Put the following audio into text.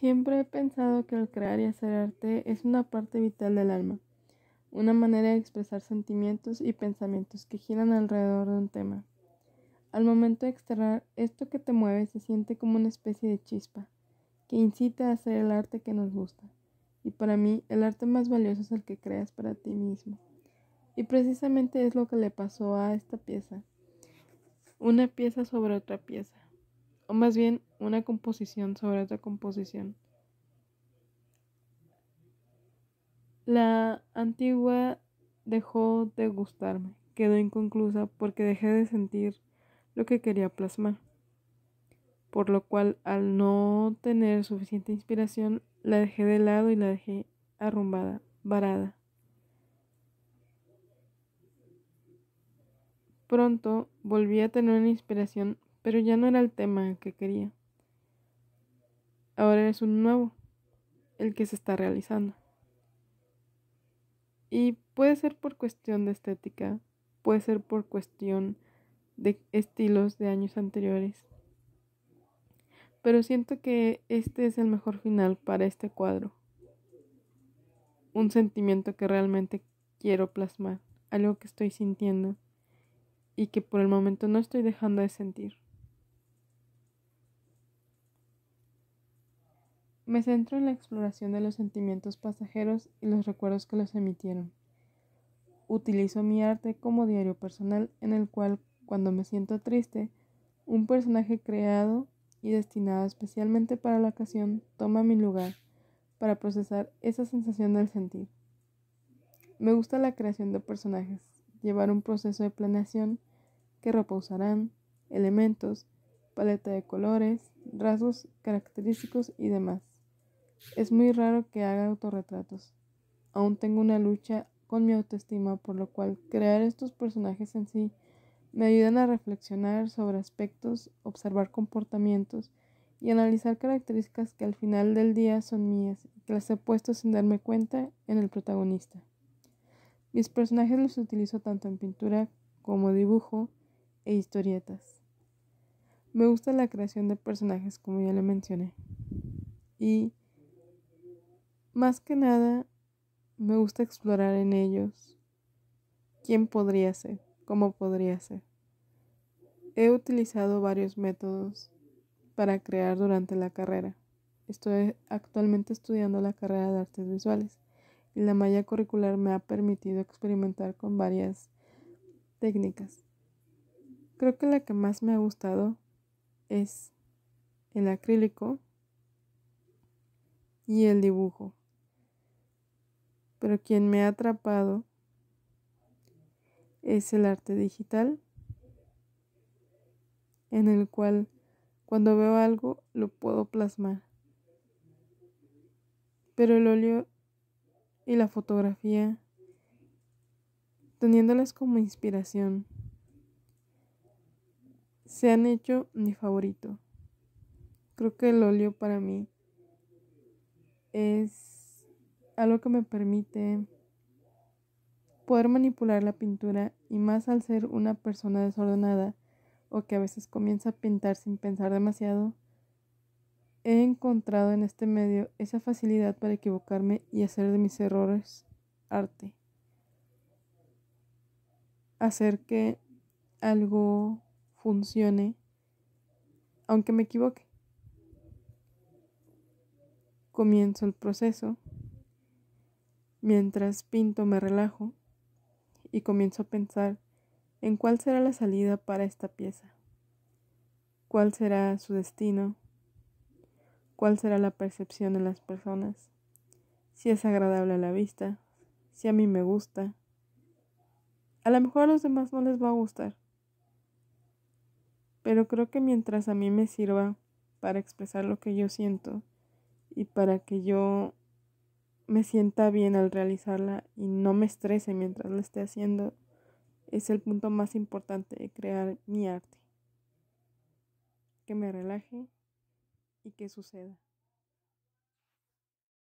Siempre he pensado que el crear y hacer arte es una parte vital del alma, una manera de expresar sentimientos y pensamientos que giran alrededor de un tema. Al momento de externar esto que te mueve se siente como una especie de chispa que incita a hacer el arte que nos gusta. Y para mí el arte más valioso es el que creas para ti mismo. Y precisamente es lo que le pasó a esta pieza. Una pieza sobre otra pieza o más bien una composición sobre otra composición. La antigua dejó de gustarme, quedó inconclusa porque dejé de sentir lo que quería plasmar, por lo cual al no tener suficiente inspiración la dejé de lado y la dejé arrumbada, varada. Pronto volví a tener una inspiración pero ya no era el tema que quería. Ahora es un nuevo, el que se está realizando. Y puede ser por cuestión de estética, puede ser por cuestión de estilos de años anteriores. Pero siento que este es el mejor final para este cuadro. Un sentimiento que realmente quiero plasmar, algo que estoy sintiendo y que por el momento no estoy dejando de sentir. Me centro en la exploración de los sentimientos pasajeros y los recuerdos que los emitieron. Utilizo mi arte como diario personal en el cual, cuando me siento triste, un personaje creado y destinado especialmente para la ocasión toma mi lugar para procesar esa sensación del sentir. Me gusta la creación de personajes, llevar un proceso de planeación que reposarán elementos, paleta de colores, rasgos característicos y demás. Es muy raro que haga autorretratos. Aún tengo una lucha con mi autoestima, por lo cual crear estos personajes en sí me ayudan a reflexionar sobre aspectos, observar comportamientos y analizar características que al final del día son mías y que las he puesto sin darme cuenta en el protagonista. Mis personajes los utilizo tanto en pintura como dibujo e historietas. Me gusta la creación de personajes como ya le mencioné. Y más que nada, me gusta explorar en ellos quién podría ser, cómo podría ser. He utilizado varios métodos para crear durante la carrera. Estoy actualmente estudiando la carrera de artes visuales y la malla curricular me ha permitido experimentar con varias técnicas. Creo que la que más me ha gustado es el acrílico y el dibujo pero quien me ha atrapado es el arte digital, en el cual cuando veo algo lo puedo plasmar. Pero el óleo y la fotografía, teniéndolas como inspiración, se han hecho mi favorito. Creo que el óleo para mí es algo que me permite poder manipular la pintura y más al ser una persona desordenada o que a veces comienza a pintar sin pensar demasiado, he encontrado en este medio esa facilidad para equivocarme y hacer de mis errores arte. Hacer que algo funcione aunque me equivoque. Comienzo el proceso Mientras pinto me relajo y comienzo a pensar en cuál será la salida para esta pieza, cuál será su destino, cuál será la percepción de las personas, si es agradable a la vista, si a mí me gusta. A lo mejor a los demás no les va a gustar, pero creo que mientras a mí me sirva para expresar lo que yo siento y para que yo me sienta bien al realizarla y no me estrese mientras la esté haciendo, es el punto más importante de crear mi arte. Que me relaje y que suceda.